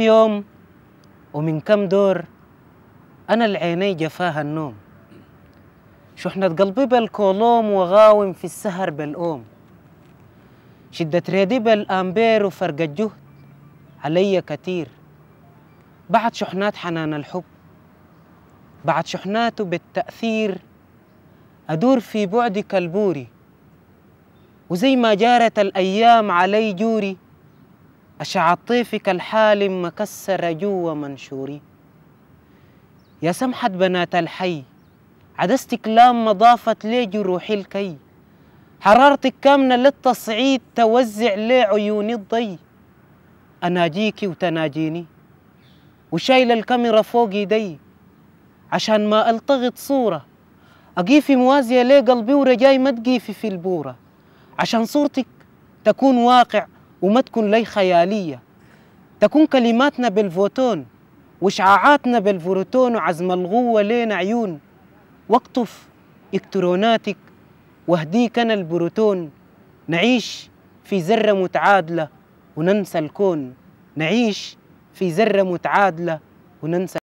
يوم ومن كم دور أنا العيني جفاها النوم شحنة قلبي بالكولوم وغاوم في السهر بالأوم شدة ريدي بالأمبير وفرق الجهد علي كتير بعد شحنات حنان الحب بعد شحناته بالتأثير أدور في بعد كالبوري وزي ما جارت الأيام علي جوري طيفك الحالم مكسر جوا منشوري يا سمحة بنات الحي عدستك كلام مضافت لي جروحي الكي حرارتك كامنة للتصعيد توزع لي عيوني الضي أناجيكي وتناجيني وشايلة الكاميرا فوق يدي عشان ما ألتغط صورة أقيفي موازية لي قلبي ورجاي ما تقيفي في البورة عشان صورتك تكون واقع وما تكون لي خيالية تكون كلماتنا بالفوتون وشعاعاتنا بالفروتون وعزم الغوة لين عيون واقطف إكتروناتك واهديك أنا البروتون نعيش في ذرة متعادلة وننسى الكون نعيش في ذرة متعادلة وننسى